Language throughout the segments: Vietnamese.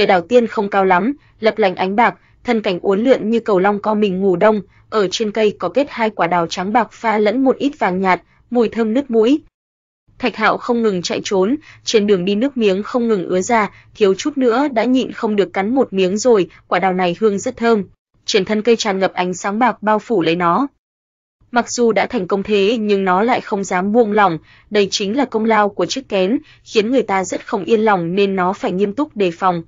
về đảo tiên không cao lắm, lấp lánh ánh bạc, thân cảnh uốn lượn như cầu long co mình ngủ đông, ở trên cây có kết hai quả đào trắng bạc pha lẫn một ít vàng nhạt, mùi thơm nứt mũi. Thạch Hạo không ngừng chạy trốn, trên đường đi nước miếng không ngừng ứa ra, thiếu chút nữa đã nhịn không được cắn một miếng rồi, quả đào này hương rất thơm. Trên thân cây tràn ngập ánh sáng bạc bao phủ lấy nó. Mặc dù đã thành công thế nhưng nó lại không dám buông lỏng, đây chính là công lao của chiếc kén, khiến người ta rất không yên lòng nên nó phải nghiêm túc đề phòng.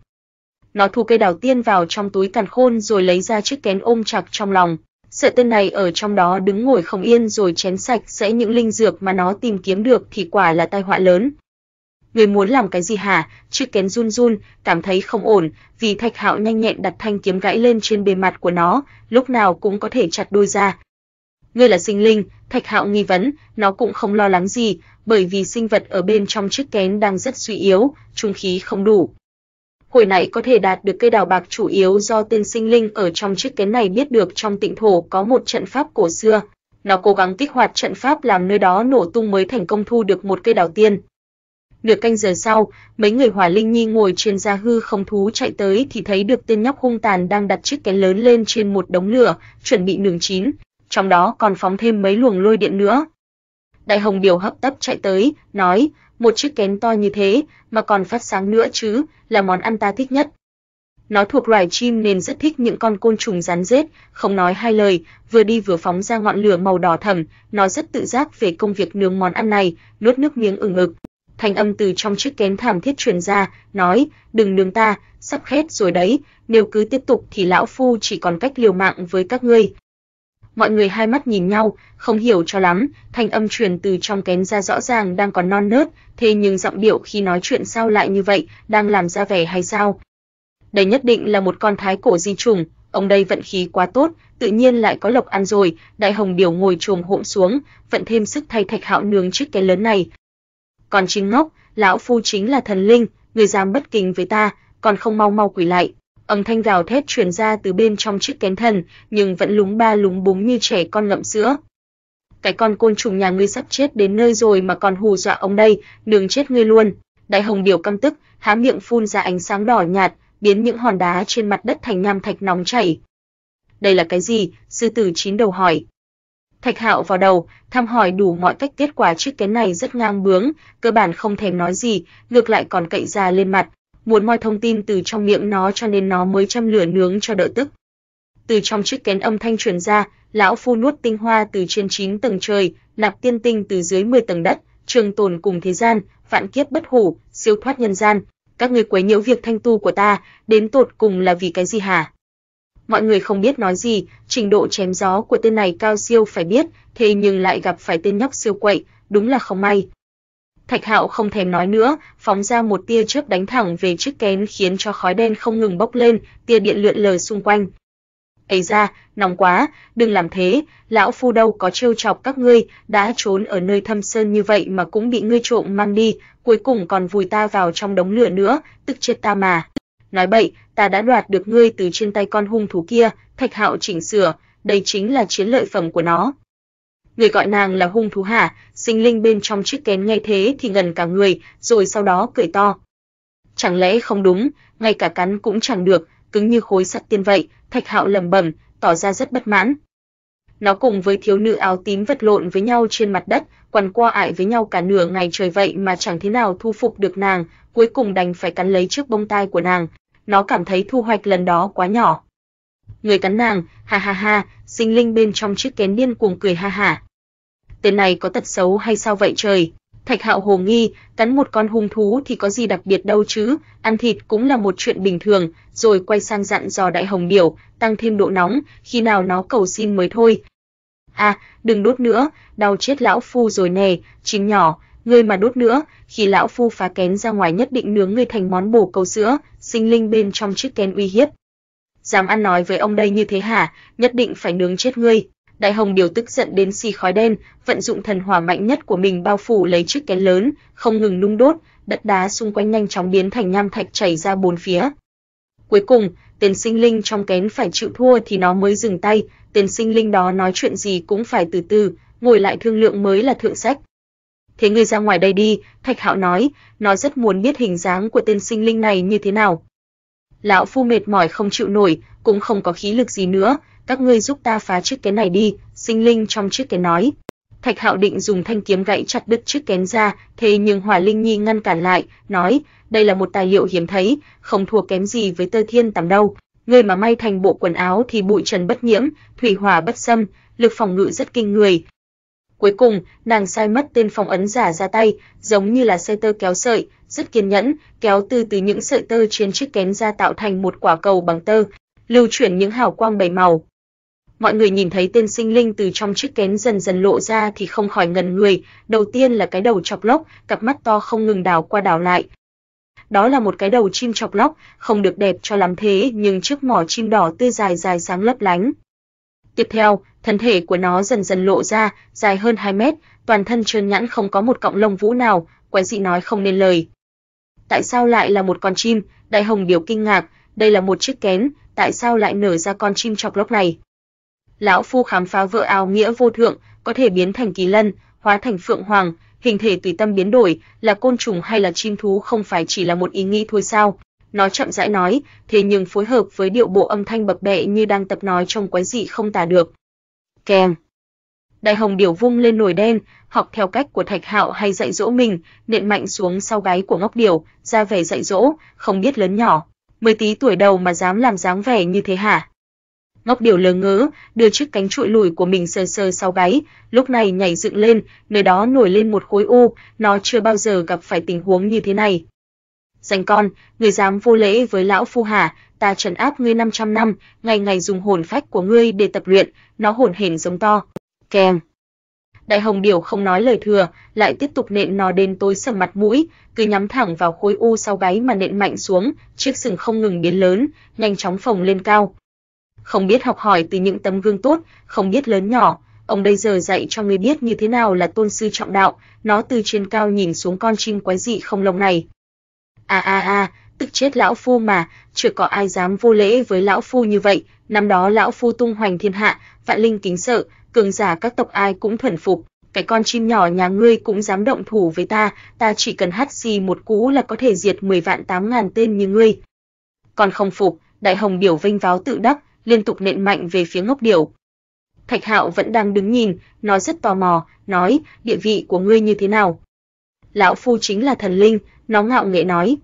Nó thu cây đào tiên vào trong túi càn khôn rồi lấy ra chiếc kén ôm chặt trong lòng. Sợi tên này ở trong đó đứng ngồi không yên rồi chén sạch sẽ những linh dược mà nó tìm kiếm được thì quả là tai họa lớn. Người muốn làm cái gì hả? Chiếc kén run run, cảm thấy không ổn, vì thạch hạo nhanh nhẹn đặt thanh kiếm gãy lên trên bề mặt của nó, lúc nào cũng có thể chặt đôi ra. Ngươi là sinh linh, thạch hạo nghi vấn, nó cũng không lo lắng gì, bởi vì sinh vật ở bên trong chiếc kén đang rất suy yếu, trung khí không đủ. Hồi nãy có thể đạt được cây đào bạc chủ yếu do tên sinh linh ở trong chiếc kén này biết được trong tịnh thổ có một trận pháp cổ xưa. Nó cố gắng kích hoạt trận pháp làm nơi đó nổ tung mới thành công thu được một cây đào tiên. Nửa canh giờ sau, mấy người Hỏa Linh Nhi ngồi trên gia hư không thú chạy tới thì thấy được tên nhóc hung tàn đang đặt chiếc kén lớn lên trên một đống lửa, chuẩn bị nướng chín, trong đó còn phóng thêm mấy luồng lôi điện nữa, Đại Hồng Điều hấp tấp chạy tới, nói, một chiếc kén to như thế mà còn phát sáng nữa chứ, là món ăn ta thích nhất. Nó thuộc loài chim nên rất thích những con côn trùng rắn rết, không nói hai lời, vừa đi vừa phóng ra ngọn lửa màu đỏ thẫm, nó rất tự giác về công việc nướng món ăn này, nuốt nước miếng ừng ực. Thanh âm từ trong chiếc kén thảm thiết truyền ra, nói: "Đừng nướng ta, sắp khét rồi đấy, nếu cứ tiếp tục thì lão phu chỉ còn cách liều mạng với các ngươi." mọi người hai mắt nhìn nhau, không hiểu cho lắm, thanh âm truyền từ trong kén ra rõ ràng đang còn non nớt, thế nhưng giọng điệu khi nói chuyện sao lại như vậy, đang làm ra vẻ hay sao? Đây nhất định là một con thái cổ di trùng, ông đây vận khí quá tốt, tự nhiên lại có lộc ăn rồi, Đại Hồng Điểu ngồi chồm hổm xuống, vận thêm sức thay Thạch Hạo nướng chiếc cái lớn này. Còn chính ngốc, lão phu chính là thần linh, người dám bất kính với ta, còn không mau mau quỳ lại. Âm thanh gào thét truyền ra từ bên trong chiếc kén thần, nhưng vẫn lúng ba lúng búng như trẻ con ngậm sữa. Cái con côn trùng nhà ngươi sắp chết đến nơi rồi mà còn hù dọa ông đây, đừng chết ngươi luôn. Đại hồng điểu căm tức, há miệng phun ra ánh sáng đỏ nhạt, biến những hòn đá trên mặt đất thành nham thạch nóng chảy. Đây là cái gì? Sư tử chín đầu hỏi. Thạch Hạo vào đầu, thăm hỏi đủ mọi cách kết quả chiếc kén này rất ngang bướng, cơ bản không thèm nói gì, ngược lại còn cậy ra lên mặt, muốn moi thông tin từ trong miệng nó cho nên nó mới châm lửa nướng cho đỡ tức. Từ trong chiếc kén âm thanh truyền ra, lão phu nuốt tinh hoa từ trên 9 tầng trời, nạp tiên tinh từ dưới 10 tầng đất, trường tồn cùng thế gian, vạn kiếp bất hủ, siêu thoát nhân gian, các ngươi quấy nhiễu việc thanh tu của ta, đến tột cùng là vì cái gì hả? Mọi người không biết nói gì, trình độ chém gió của tên này cao siêu phải biết, thế nhưng lại gặp phải tên nhóc siêu quậy, đúng là không may, Thạch Hạo không thèm nói nữa, phóng ra một tia chớp đánh thẳng về chiếc kén khiến cho khói đen không ngừng bốc lên, tia điện lượn lờ xung quanh. "Ấy ra, nóng quá, đừng làm thế, lão phu đâu có trêu chọc các ngươi, đã trốn ở nơi thâm sơn như vậy mà cũng bị ngươi trộm mang đi, cuối cùng còn vùi ta vào trong đống lửa nữa, tức chết ta mà." Nói bậy, ta đã đoạt được ngươi từ trên tay con hung thú kia, Thạch Hạo chỉnh sửa, đây chính là chiến lợi phẩm của nó. Người gọi nàng là hung thú hả? Sinh linh bên trong chiếc kén nghe thế thì ngần cả người, rồi sau đó cười to. Chẳng lẽ không đúng, ngay cả cắn cũng chẳng được, cứng như khối sắt tiên vậy, Thạch Hạo lầm bẩm, tỏ ra rất bất mãn. Nó cùng với thiếu nữ áo tím vật lộn với nhau trên mặt đất, quằn qua ải với nhau cả nửa ngày trời vậy mà chẳng thế nào thu phục được nàng, cuối cùng đành phải cắn lấy chiếc bông tai của nàng. Nó cảm thấy thu hoạch lần đó quá nhỏ. Người cắn nàng, ha ha ha, sinh linh bên trong chiếc kén điên cuồng cười ha hả. Tên này có tật xấu hay sao vậy trời? Thạch Hạo hồ nghi, cắn một con hung thú thì có gì đặc biệt đâu chứ, ăn thịt cũng là một chuyện bình thường, rồi quay sang dặn dò Đại Hồng Điểu, tăng thêm độ nóng, khi nào nó cầu xin mới thôi. A, à, đừng đốt nữa, đau chết lão phu rồi nè, chim nhỏ, ngươi mà đốt nữa, khi lão phu phá kén ra ngoài nhất định nướng ngươi thành món bổ câu sữa, sinh linh bên trong chiếc kén uy hiếp dám ăn nói với ông đây như thế hả, nhất định phải nướng chết ngươi. Đại Hồng điều tức giận đến xì khói đen, vận dụng thần hỏa mạnh nhất của mình bao phủ lấy chiếc kén lớn, không ngừng nung đốt, đất đá xung quanh nhanh chóng biến thành nham thạch chảy ra bốn phía. Cuối cùng, tên sinh linh trong kén phải chịu thua thì nó mới dừng tay, tên sinh linh đó nói chuyện gì cũng phải từ từ, ngồi lại thương lượng mới là thượng sách. Thế ngươi ra ngoài đây đi, Thạch Hạo nói, nó rất muốn biết hình dáng của tên sinh linh này như thế nào lão phu mệt mỏi không chịu nổi, cũng không có khí lực gì nữa, các ngươi giúp ta phá chiếc kén này đi." Sinh linh trong chiếc kén nói. Thạch Hạo định dùng thanh kiếm gãy chặt đứt chiếc kén ra, thế nhưng Hỏa Linh Nhi ngăn cản lại, nói: "Đây là một tài liệu hiếm thấy, không thua kém gì với Tơ Thiên Tầm đâu. Người mà may thành bộ quần áo thì bụi trần bất nhiễm, thủy hỏa bất xâm, lực phòng ngự rất kinh người." Cuối cùng, nàng sai mất tên phòng ấn giả ra tay, giống như là xe tơ kéo sợi, rất kiên nhẫn, kéo từ từ những sợi tơ trên chiếc kén ra tạo thành một quả cầu bằng tơ, lưu chuyển những hào quang bảy màu. Mọi người nhìn thấy tên sinh linh từ trong chiếc kén dần dần lộ ra thì không khỏi ngần người, đầu tiên là cái đầu chọc lốc, cặp mắt to không ngừng đảo qua đảo lại. Đó là một cái đầu chim chọc lóc, không được đẹp cho lắm thế nhưng chiếc mỏ chim đỏ tươi dài dài sáng lấp lánh. Tiếp theo, thân thể của nó dần dần lộ ra, dài hơn 2 mét, toàn thân trơn nhẵn không có một cọng lông vũ nào, quái dị nói không nên lời tại sao lại là một con chim? Đại Hồng Điều kinh ngạc, đây là một chiếc kén, tại sao lại nở ra con chim chọc lốc này? Lão phu khám phá vợ ao nghĩa vô thượng, có thể biến thành kỳ lân, hóa thành phượng hoàng, hình thể tùy tâm biến đổi, là côn trùng hay là chim thú không phải chỉ là một ý nghĩ thôi sao? Nó chậm rãi nói, thế nhưng phối hợp với điệu bộ âm thanh bập bẹ như đang tập nói trong quái dị không tả được. Keng Đại Hồng Điểu vung lên nồi đen, học theo cách của Thạch Hạo hay dạy dỗ mình, nện mạnh xuống sau gáy của Ngốc Điểu, ra vẻ dạy dỗ, không biết lớn nhỏ. Mới tí tuổi đầu mà dám làm dáng vẻ như thế hả? Ngốc Điểu lờ ngớ, đưa chiếc cánh trụi lùi của mình sờ sờ sau gáy, lúc này nhảy dựng lên, nơi đó nổi lên một khối u, nó chưa bao giờ gặp phải tình huống như thế này. Dành con, người dám vô lễ với lão phu hả, ta trấn áp ngươi 500 năm, ngày ngày dùng hồn phách của ngươi để tập luyện, nó hồn hển giống to. Keng. Đại Hồng Điểu không nói lời thừa, lại tiếp tục nện nó đến tối sầm mặt mũi, cứ nhắm thẳng vào khối u sau gáy mà nện mạnh xuống, chiếc sừng không ngừng biến lớn, nhanh chóng phồng lên cao. Không biết học hỏi từ những tấm gương tốt, không biết lớn nhỏ, ông đây giờ dạy cho người biết như thế nào là tôn sư trọng đạo, nó từ trên cao nhìn xuống con chim quái dị không lông này. A a a, tức chết lão phu mà, chưa có ai dám vô lễ với lão phu như vậy, năm đó lão phu tung hoành thiên hạ, vạn linh kính sợ, cường giả các tộc ai cũng thuần phục, cái con chim nhỏ nhà ngươi cũng dám động thủ với ta, ta chỉ cần hất xì một cú là có thể diệt 10 vạn 8 ngàn tên như ngươi. Còn không phục, Đại Hồng Điểu vinh váo tự đắc, liên tục nện mạnh về phía Ngốc Điểu. Thạch Hạo vẫn đang đứng nhìn, nói rất tò mò, nói, địa vị của ngươi như thế nào? Lão phu chính là thần linh, nó ngạo nghễ nói.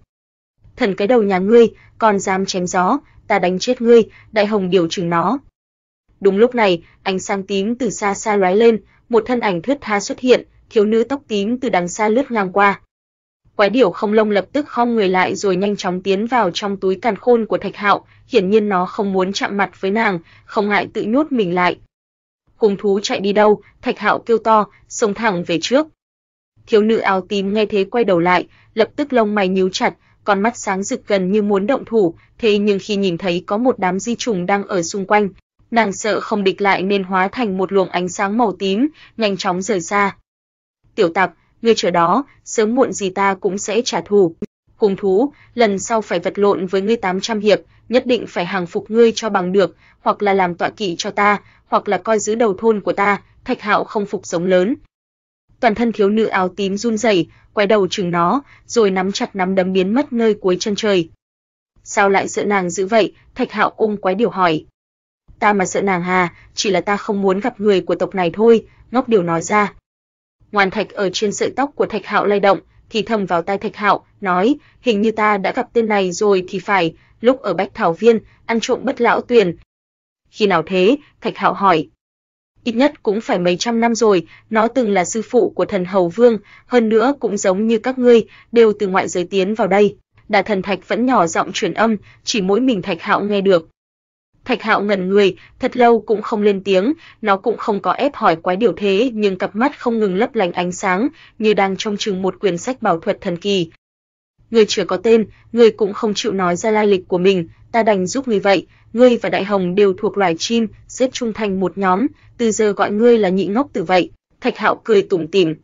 Thần cái đầu nhà ngươi, còn dám chém gió, ta đánh chết ngươi, Đại Hồng Điểu chừng nó, Đúng lúc này, ánh sáng tím từ xa xa lóe lên, một thân ảnh thướt tha xuất hiện, thiếu nữ tóc tím từ đằng xa lướt ngang qua. Quái điểu không lông lập tức khom người lại rồi nhanh chóng tiến vào trong túi càn khôn của Thạch Hạo, hiển nhiên nó không muốn chạm mặt với nàng, không ngại tự nhốt mình lại. Hung thú chạy đi đâu? Thạch Hạo kêu to, xông thẳng về trước. Thiếu nữ áo tím nghe thế quay đầu lại, lập tức lông mày nhíu chặt, con mắt sáng rực gần như muốn động thủ, thế nhưng khi nhìn thấy có một đám di trùng đang ở xung quanh, nàng sợ không địch lại nên hóa thành một luồng ánh sáng màu tím, nhanh chóng rời xa. Tiểu Tặc, ngươi chờ đó, sớm muộn gì ta cũng sẽ trả thù. Hùng thú, lần sau phải vật lộn với ngươi 800 hiệp, nhất định phải hàng phục ngươi cho bằng được, hoặc là làm tọa kỵ cho ta, hoặc là coi giữ đầu thôn của ta, Thạch Hạo không phục giống lớn. Toàn thân thiếu nữ áo tím run rẩy, quay đầu chừng nó, rồi nắm chặt nắm đấm biến mất nơi cuối chân trời. Sao lại sợ nàng dữ vậy? Thạch Hạo ung quái điều hỏi ta mà sợ nàng hà, chỉ là ta không muốn gặp người của tộc này thôi, ngốc điều nói ra. Ngoan Thạch ở trên sợi tóc của Thạch Hạo lay động, thì thầm vào tai Thạch Hạo, nói, hình như ta đã gặp tên này rồi thì phải, lúc ở Bách Thảo Viên, ăn trộm bất lão tuyền. Khi nào thế? Thạch Hạo hỏi. Ít nhất cũng phải mấy trăm năm rồi, nó từng là sư phụ của thần Hầu Vương, hơn nữa cũng giống như các ngươi, đều từ ngoại giới tiến vào đây. Đà thần Thạch vẫn nhỏ giọng truyền âm, chỉ mỗi mình Thạch Hạo nghe được. Thạch Hạo ngẩn người, thật lâu cũng không lên tiếng, nó cũng không có ép hỏi quái điều thế, nhưng cặp mắt không ngừng lấp lánh ánh sáng, như đang trông chừng một quyển sách bảo thuật thần kỳ. Người chưa có tên, người cũng không chịu nói ra lai lịch của mình, ta đành giúp người vậy, ngươi và Đại Hồng đều thuộc loài chim, xếp chung thành một nhóm, từ giờ gọi ngươi là nhị ngốc tử vậy." Thạch Hạo cười tủm tỉm.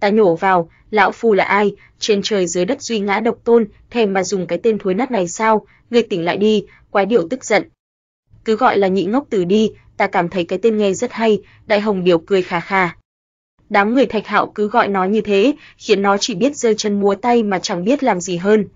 Ta nhổ vào, lão phu là ai, trên trời dưới đất duy ngã độc tôn, thèm mà dùng cái tên thối nát này sao, ngươi tỉnh lại đi, quái điểu tức giận, cứ gọi là nhị ngốc tử đi, ta cảm thấy cái tên nghe rất hay, Đại Hồng điều cười khà khà. Đám người Thạch Hạo cứ gọi nó như thế, khiến nó chỉ biết giơ chân múa tay mà chẳng biết làm gì hơn.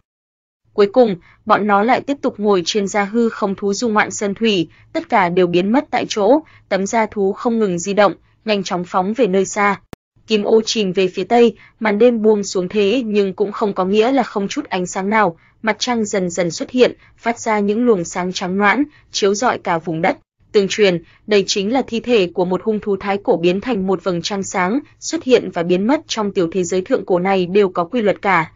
Cuối cùng, bọn nó lại tiếp tục ngồi trên da hư không thú du ngoạn sơn thủy, tất cả đều biến mất tại chỗ, tấm da thú không ngừng di động, nhanh chóng phóng về nơi xa. Kim ô chìm về phía tây, màn đêm buông xuống thế nhưng cũng không có nghĩa là không chút ánh sáng nào, mặt trăng dần dần xuất hiện, phát ra những luồng sáng trắng noãn, chiếu rọi cả vùng đất. Tương truyền, đây chính là thi thể của một hung thú thái cổ biến thành một vầng trăng sáng, xuất hiện và biến mất trong tiểu thế giới thượng cổ này đều có quy luật cả.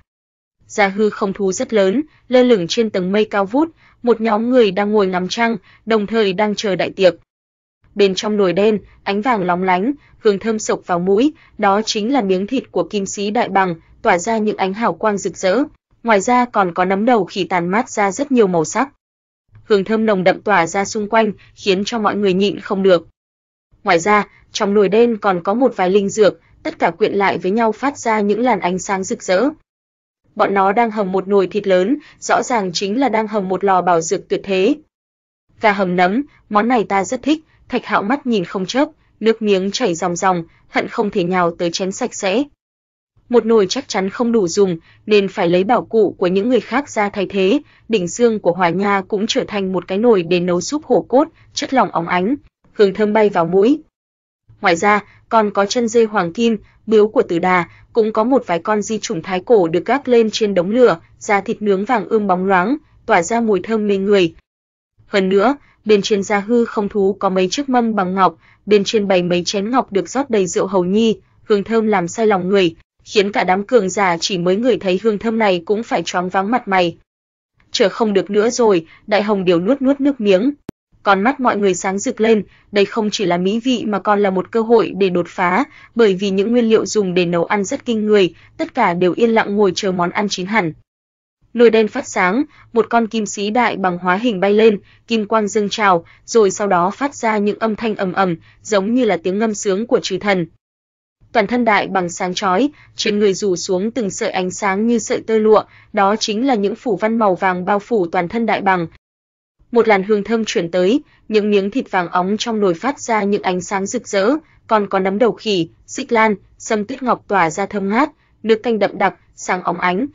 Gia hư không thú rất lớn, lơ lửng trên tầng mây cao vút, một nhóm người đang ngồi ngắm trăng, đồng thời đang chờ đại tiệc. Bên trong nồi đen, ánh vàng lóng lánh, hương thơm sộc vào mũi, đó chính là miếng thịt của kim sĩ đại bằng, tỏa ra những ánh hào quang rực rỡ, ngoài ra còn có nấm đầu khỉ tàn mát ra rất nhiều màu sắc. Hương thơm nồng đậm tỏa ra xung quanh, khiến cho mọi người nhịn không được. Ngoài ra, trong nồi đen còn có một vài linh dược, tất cả quyện lại với nhau phát ra những làn ánh sáng rực rỡ. Bọn nó đang hầm một nồi thịt lớn, rõ ràng chính là đang hầm một lò bảo dược tuyệt thế. Gà hầm nấm, món này ta rất thích, Thạch Hạo mắt nhìn không chớp, nước miếng chảy ròng ròng, hận không thể nhào tới chén sạch sẽ một nồi chắc chắn không đủ dùng nên phải lấy bảo cụ của những người khác ra thay thế, đỉnh xương của Hoài Nha cũng trở thành một cái nồi để nấu súp hổ cốt, chất lỏng óng ánh, hương thơm bay vào mũi. Ngoài ra, còn có chân dê hoàng kim, bướu của Tử Đà, cũng có một vài con di chủng thái cổ được gác lên trên đống lửa, da thịt nướng vàng ươm bóng loáng, tỏa ra mùi thơm mê người. Hơn nữa, bên trên da hư không thú có mấy chiếc mâm bằng ngọc, bên trên bày mấy chén ngọc được rót đầy rượu hầu nhi, hương thơm làm say lòng người khiến cả đám cường giả chỉ mới người thấy hương thơm này cũng phải choáng váng mặt mày. Chờ không được nữa rồi, Đại Hồng điều nuốt nuốt nước miếng. Con mắt mọi người sáng rực lên, đây không chỉ là mỹ vị mà còn là một cơ hội để đột phá, bởi vì những nguyên liệu dùng để nấu ăn rất kinh người, tất cả đều yên lặng ngồi chờ món ăn chín hẳn. Nồi đen phát sáng, một con kim sĩ đại bằng hóa hình bay lên, kim quang dâng trào, rồi sau đó phát ra những âm thanh ầm ầm, giống như là tiếng ngâm sướng của trừ thần toàn thân đại bằng sáng chói, trên người rủ xuống từng sợi ánh sáng như sợi tơ lụa, đó chính là những phủ văn màu vàng bao phủ toàn thân đại bằng. Một làn hương thơm chuyển tới, những miếng thịt vàng óng trong nồi phát ra những ánh sáng rực rỡ, còn có nấm đầu khỉ, xích lan, sâm tuyết ngọc tỏa ra thơm ngát, nước canh đậm đặc, sáng óng ánh.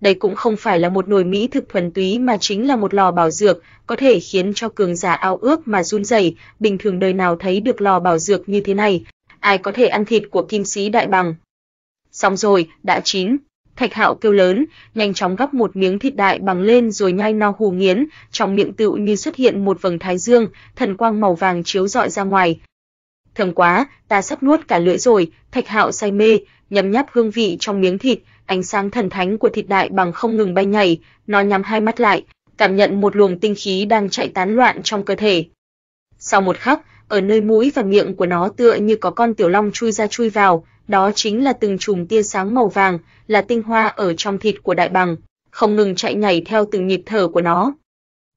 Đây cũng không phải là một nồi mỹ thực thuần túy mà chính là một lò bảo dược, có thể khiến cho cường giả ao ước mà run rẩy, bình thường đời nào thấy được lò bảo dược như thế này ai có thể ăn thịt của kim sĩ đại bằng. Xong rồi, đã chín. Thạch Hạo kêu lớn, nhanh chóng gắp một miếng thịt đại bằng lên rồi nhai no hù nghiến, trong miệng tựu như xuất hiện một vầng thái dương, thần quang màu vàng chiếu rọi ra ngoài. Thơm quá, ta sắp nuốt cả lưỡi rồi, Thạch Hạo say mê, nhấm nháp hương vị trong miếng thịt, ánh sáng thần thánh của thịt đại bằng không ngừng bay nhảy, nó nhắm hai mắt lại, cảm nhận một luồng tinh khí đang chạy tán loạn trong cơ thể. Sau một khắc, ở nơi mũi và miệng của nó tựa như có con tiểu long chui ra chui vào, đó chính là từng chùm tia sáng màu vàng, là tinh hoa ở trong thịt của đại bằng, không ngừng chạy nhảy theo từng nhịp thở của nó.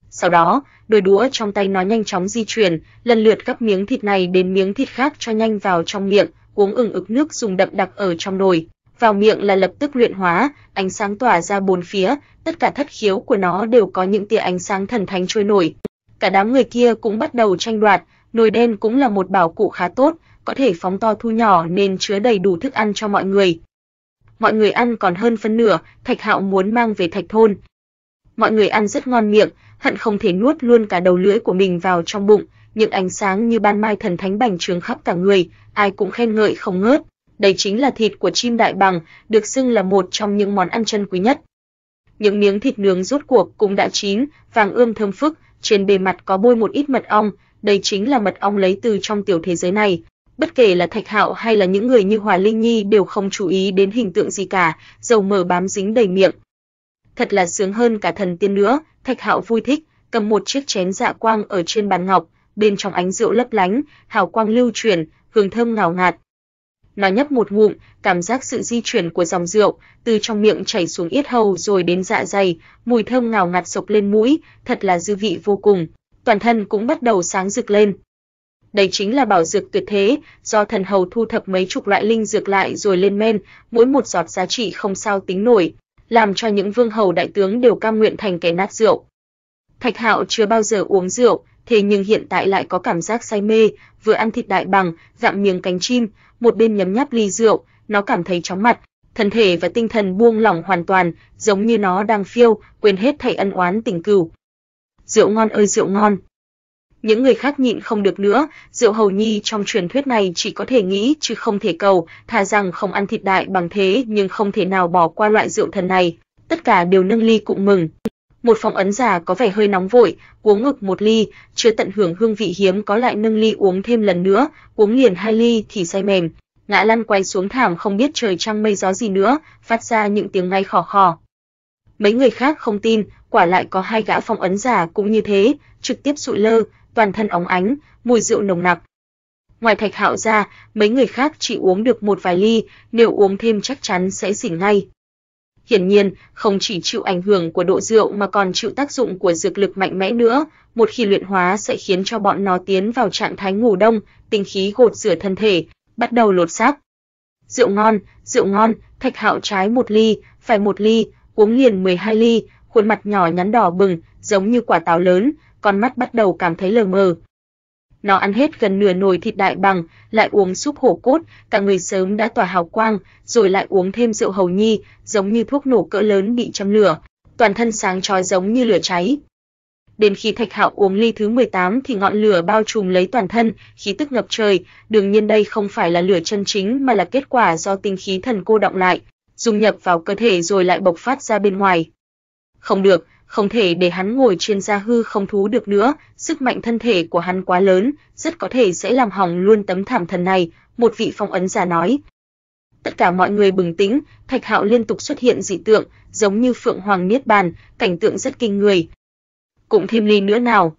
Sau đó, đôi đũa trong tay nó nhanh chóng di chuyển, lần lượt các miếng thịt này đến miếng thịt khác cho nhanh vào trong miệng, uống ửng ực nước dùng đậm đặc ở trong nồi. Vào miệng là lập tức luyện hóa, ánh sáng tỏa ra bốn phía, tất cả thất khiếu của nó đều có những tia ánh sáng thần thánh trôi nổi. Cả đám người kia cũng bắt đầu tranh đoạt, nồi đen cũng là một bảo cụ khá tốt, có thể phóng to thu nhỏ nên chứa đầy đủ thức ăn cho mọi người. Mọi người ăn còn hơn phân nửa, Thạch Hạo muốn mang về Thạch thôn. Mọi người ăn rất ngon miệng, hận không thể nuốt luôn cả đầu lưỡi của mình vào trong bụng, những ánh sáng như ban mai thần thánh bành trướng khắp cả người, ai cũng khen ngợi không ngớt. Đây chính là thịt của chim đại bằng, được xưng là một trong những món ăn chân quý nhất. Những miếng thịt nướng rốt cuộc cũng đã chín, vàng ươm thơm phức, trên bề mặt có bôi một ít mật ong, đây chính là mật ong lấy từ trong tiểu thế giới này. Bất kể là Thạch Hạo hay là những người như Hòa Linh Nhi đều không chú ý đến hình tượng gì cả, dầu mờ bám dính đầy miệng. Thật là sướng hơn cả thần tiên nữa, Thạch Hạo vui thích, cầm một chiếc chén dạ quang ở trên bàn ngọc, bên trong ánh rượu lấp lánh, hào quang lưu chuyển, hương thơm ngào ngạt. Nó nhấp một ngụm, cảm giác sự di chuyển của dòng rượu từ trong miệng chảy xuống yết hầu rồi đến dạ dày, mùi thơm ngào ngạt sộc lên mũi, thật là dư vị vô cùng toàn thân cũng bắt đầu sáng rực lên. Đây chính là bảo dược tuyệt thế, do thần hầu thu thập mấy chục loại linh dược lại rồi lên men, mỗi một giọt giá trị không sao tính nổi, làm cho những vương hầu đại tướng đều cam nguyện thành kẻ nát rượu. Thạch Hạo chưa bao giờ uống rượu, thế nhưng hiện tại lại có cảm giác say mê, vừa ăn thịt đại bằng, dặm miếng cánh chim, một bên nhấm nháp ly rượu, nó cảm thấy chóng mặt, thân thể và tinh thần buông lỏng hoàn toàn, giống như nó đang phiêu, quên hết thảy ân oán tình cừu rượu ngon ơi rượu ngon. Những người khác nhịn không được nữa, rượu hầu nhi trong truyền thuyết này chỉ có thể nghĩ chứ không thể cầu, thà rằng không ăn thịt đại bằng thế nhưng không thể nào bỏ qua loại rượu thần này. Tất cả đều nâng ly cũng mừng. Một phòng ấn giả có vẻ hơi nóng vội, uống ngực một ly, chưa tận hưởng hương vị hiếm có lại nâng ly uống thêm lần nữa, uống liền hai ly thì say mềm, ngã lăn quay xuống thảm không biết trời trăng mây gió gì nữa, phát ra những tiếng ngay khò khò. Mấy người khác không tin, quả lại có hai gã phong ấn giả cũng như thế, trực tiếp sụi lơ, toàn thân óng ánh, mùi rượu nồng nặc. Ngoài Thạch Hạo ra, mấy người khác chỉ uống được một vài ly, nếu uống thêm chắc chắn sẽ xỉn ngay. Hiển nhiên, không chỉ chịu ảnh hưởng của độ rượu mà còn chịu tác dụng của dược lực mạnh mẽ nữa, một khi luyện hóa sẽ khiến cho bọn nó tiến vào trạng thái ngủ đông, tinh khí gột rửa thân thể, bắt đầu lột xác. Rượu ngon, rượu ngon, Thạch Hạo trái một ly, phải một ly, uống liền 12 ly, khuôn mặt nhỏ nhắn đỏ bừng, giống như quả táo lớn, con mắt bắt đầu cảm thấy lờ mờ. Nó ăn hết gần nửa nồi thịt đại bằng, lại uống súp hổ cốt, cả người sớm đã tỏa hào quang, rồi lại uống thêm rượu hầu nhi, giống như thuốc nổ cỡ lớn bị châm lửa, toàn thân sáng chói giống như lửa cháy. Đến khi Thạch Hạo uống ly thứ 18 thì ngọn lửa bao trùm lấy toàn thân, khí tức ngập trời, đương nhiên đây không phải là lửa chân chính mà là kết quả do tinh khí thần cô động lại, dung nhập vào cơ thể rồi lại bộc phát ra bên ngoài. Không được, không thể để hắn ngồi trên gia hư không thú được nữa, sức mạnh thân thể của hắn quá lớn, rất có thể sẽ làm hỏng luôn tấm thảm thần này, một vị phong ấn giả nói. Tất cả mọi người bừng tĩnh, Thạch Hạo liên tục xuất hiện dị tượng, giống như phượng hoàng niết bàn, cảnh tượng rất kinh người. Cũng thêm ly nữa nào.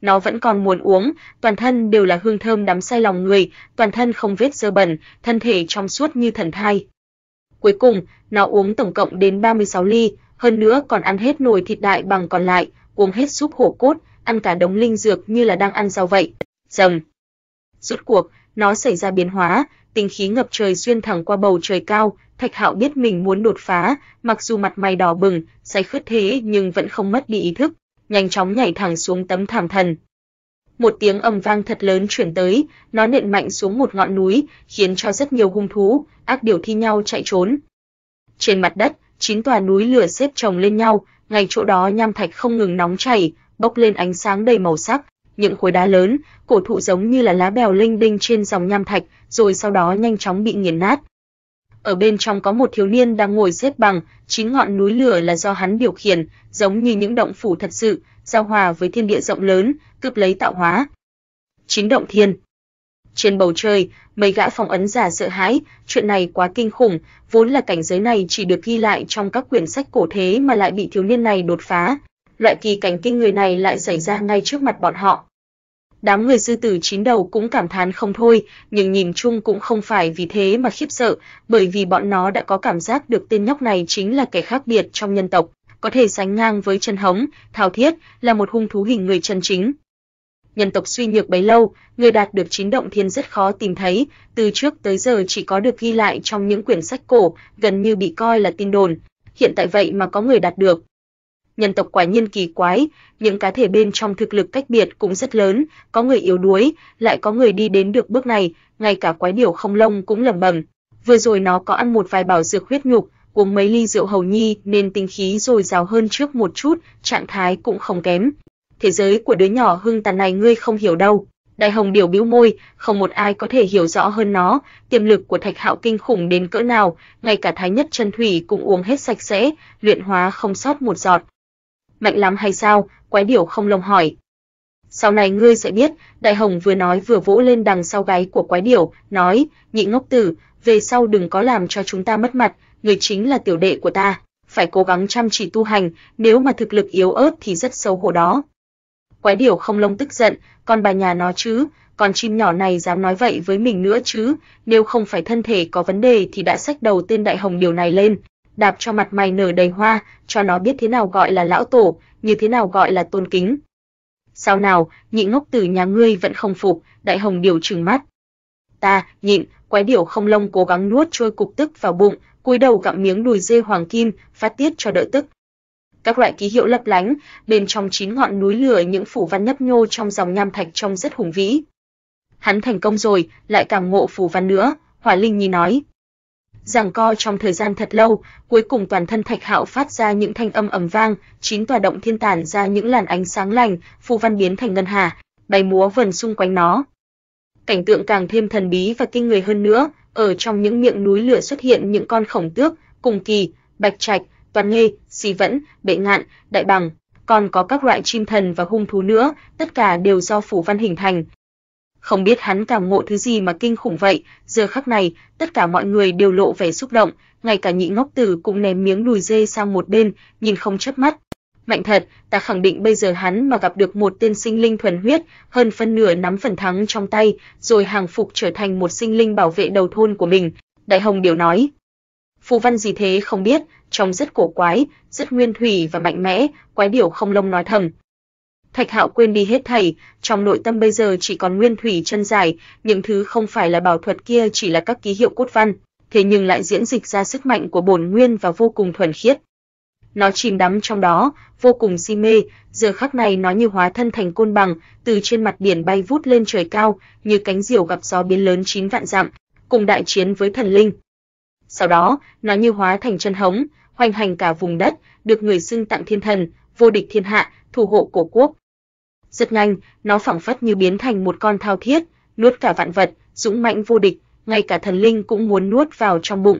Nó vẫn còn muốn uống, toàn thân đều là hương thơm đắm say lòng người, toàn thân không vết dơ bẩn, thân thể trong suốt như thần thai. Cuối cùng, nó uống tổng cộng đến 36 ly, hơn nữa còn ăn hết nồi thịt đại bằng còn lại, uống hết súp hổ cốt, ăn cả đống linh dược như là đang ăn rau vậy. Rầm. Rốt cuộc, nó xảy ra biến hóa, tinh khí ngập trời xuyên thẳng qua bầu trời cao, Thạch Hạo biết mình muốn đột phá, mặc dù mặt mày đỏ bừng, say khướt thế nhưng vẫn không mất đi ý thức, nhanh chóng nhảy thẳng xuống tấm thảm thần. Một tiếng ầm vang thật lớn truyền tới, nó nện mạnh xuống một ngọn núi, khiến cho rất nhiều hung thú, ác điều thi nhau chạy trốn. Trên mặt đất, chín tòa núi lửa xếp chồng lên nhau, ngay chỗ đó nham thạch không ngừng nóng chảy, bốc lên ánh sáng đầy màu sắc. Những khối đá lớn, cổ thụ giống như là lá bèo linh đinh trên dòng nham thạch, rồi sau đó nhanh chóng bị nghiền nát. Ở bên trong có một thiếu niên đang ngồi xếp bằng, chín ngọn núi lửa là do hắn điều khiển, giống như những động phủ thật sự, giao hòa với thiên địa rộng lớn, cướp lấy tạo hóa. Chín động thiên trên bầu trời, mấy gã phòng ấn giả sợ hãi, chuyện này quá kinh khủng, vốn là cảnh giới này chỉ được ghi lại trong các quyển sách cổ thế mà lại bị thiếu niên này đột phá. Loại kỳ cảnh kinh người này lại xảy ra ngay trước mặt bọn họ. Đám người sư tử chín đầu cũng cảm thán không thôi, nhưng nhìn chung cũng không phải vì thế mà khiếp sợ, bởi vì bọn nó đã có cảm giác được tên nhóc này chính là kẻ khác biệt trong nhân tộc, có thể sánh ngang với chân hống, thao thiết, là một hung thú hình người chân chính nhân tộc suy nhược bấy lâu, người đạt được chín động thiên rất khó tìm thấy, từ trước tới giờ chỉ có được ghi lại trong những quyển sách cổ, gần như bị coi là tin đồn, hiện tại vậy mà có người đạt được. Nhân tộc quả nhiên kỳ quái, những cá thể bên trong thực lực cách biệt cũng rất lớn, có người yếu đuối, lại có người đi đến được bước này, ngay cả quái điểu không lông cũng lẩm bẩm. Vừa rồi nó có ăn một vài bảo dược huyết nhục, uống mấy ly rượu hầu nhi nên tinh khí dồi dào hơn trước một chút, trạng thái cũng không kém thế giới của đứa nhỏ hưng tàn này ngươi không hiểu đâu. Đại Hồng điều bĩu môi, không một ai có thể hiểu rõ hơn nó, tiềm lực của Thạch Hạo kinh khủng đến cỡ nào, ngay cả Thái Nhất Chân Thủy cũng uống hết sạch sẽ, luyện hóa không sót một giọt. Mạnh lắm hay sao? Quái điểu không lông hỏi. Sau này ngươi sẽ biết, Đại Hồng vừa nói vừa vỗ lên đằng sau gáy của quái điểu, nói, nhị ngốc tử, về sau đừng có làm cho chúng ta mất mặt, ngươi chính là tiểu đệ của ta, phải cố gắng chăm chỉ tu hành, nếu mà thực lực yếu ớt thì rất xấu hổ đó. Quái điểu không lông tức giận, con bà nhà nó chứ, con chim nhỏ này dám nói vậy với mình nữa chứ, nếu không phải thân thể có vấn đề thì đã xách đầu tên đại hồng điểu này lên, đạp cho mặt mày nở đầy hoa, cho nó biết thế nào gọi là lão tổ, như thế nào gọi là tôn kính. Sao nào, nhị ngốc tử nhà ngươi vẫn không phục, đại hồng điểu trừng mắt. Ta, nhịn, quái điểu không lông cố gắng nuốt trôi cục tức vào bụng, cúi đầu gặm miếng đùi dê hoàng kim, phát tiết cho đỡ tức các loại ký hiệu lấp lánh, bên trong chín ngọn núi lửa những phủ văn nhấp nhô trong dòng nham thạch trông rất hùng vĩ. Hắn thành công rồi, lại càng ngộ phủ văn nữa, Hỏa Linh Nhi nói. Giằng co trong thời gian thật lâu, cuối cùng toàn thân Thạch Hạo phát ra những thanh âm ầm vang, chín tòa động thiên tản ra những làn ánh sáng lành, phù văn biến thành ngân hà, bay múa vần xung quanh nó. Cảnh tượng càng thêm thần bí và kinh người hơn nữa, ở trong những miệng núi lửa xuất hiện những con khổng tước, cùng kỳ, bạch trạch, toàn nghê, xì vẫn, bệ ngạn, đại bằng, còn có các loại chim thần và hung thú nữa, tất cả đều do phủ văn hình thành. Không biết hắn cảm ngộ thứ gì mà kinh khủng vậy, giờ khắc này, tất cả mọi người đều lộ vẻ xúc động, ngay cả nhị ngốc tử cũng ném miếng đùi dê sang một bên, nhìn không chớp mắt. Mạnh thật, ta khẳng định bây giờ hắn mà gặp được một tên sinh linh thuần huyết, hơn phân nửa nắm phần thắng trong tay, rồi hàng phục trở thành một sinh linh bảo vệ đầu thôn của mình, Đại Hồng điều nói. Phù văn gì thế không biết, trông rất cổ quái, rất nguyên thủy và mạnh mẽ, quái điểu không lông nói thầm. Thạch Hạo quên đi hết thảy, trong nội tâm bây giờ chỉ còn nguyên thủy chân dài, những thứ không phải là bảo thuật kia chỉ là các ký hiệu cốt văn, thế nhưng lại diễn dịch ra sức mạnh của bổn nguyên và vô cùng thuần khiết. Nó chìm đắm trong đó, vô cùng si mê, giờ khắc này nó như hóa thân thành côn bằng, từ trên mặt biển bay vút lên trời cao, như cánh diều gặp gió biến lớn chín vạn dặm, cùng đại chiến với thần linh. Sau đó, nó như hóa thành chân hống, hoành hành cả vùng đất, được người xưng tặng thiên thần, vô địch thiên hạ, thủ hộ cổ quốc. Rất nhanh, nó phảng phất như biến thành một con thao thiết, nuốt cả vạn vật, dũng mãnh vô địch, ngay cả thần linh cũng muốn nuốt vào trong bụng.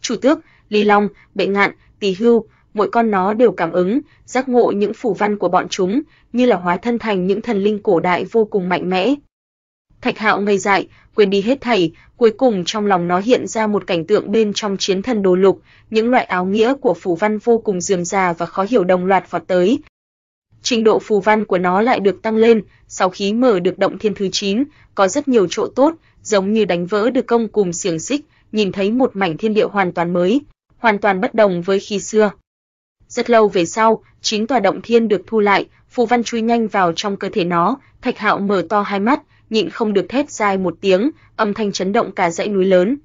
Chủ tước, Lý Long, Bệ Ngạn, Tỳ Hưu, mỗi con nó đều cảm ứng, giác ngộ những phù văn của bọn chúng, như là hóa thân thành những thần linh cổ đại vô cùng mạnh mẽ. Thạch Hạo ngây dại, quên đi hết thảy, cuối cùng trong lòng nó hiện ra một cảnh tượng bên trong chiến thần đồ lục, những loại áo nghĩa của phù văn vô cùng rườm rà và khó hiểu đồng loạt vọt tới. Trình độ phù văn của nó lại được tăng lên, sau khi mở được động thiên thứ 9, có rất nhiều chỗ tốt, giống như đánh vỡ được công cùng xiềng xích, nhìn thấy một mảnh thiên địa hoàn toàn mới, hoàn toàn bất đồng với khi xưa. Rất lâu về sau, chín tòa động thiên được thu lại, phù văn chui nhanh vào trong cơ thể nó, Thạch Hạo mở to hai mắt, nhịn không được thét dài một tiếng, âm thanh chấn động cả dãy núi lớn.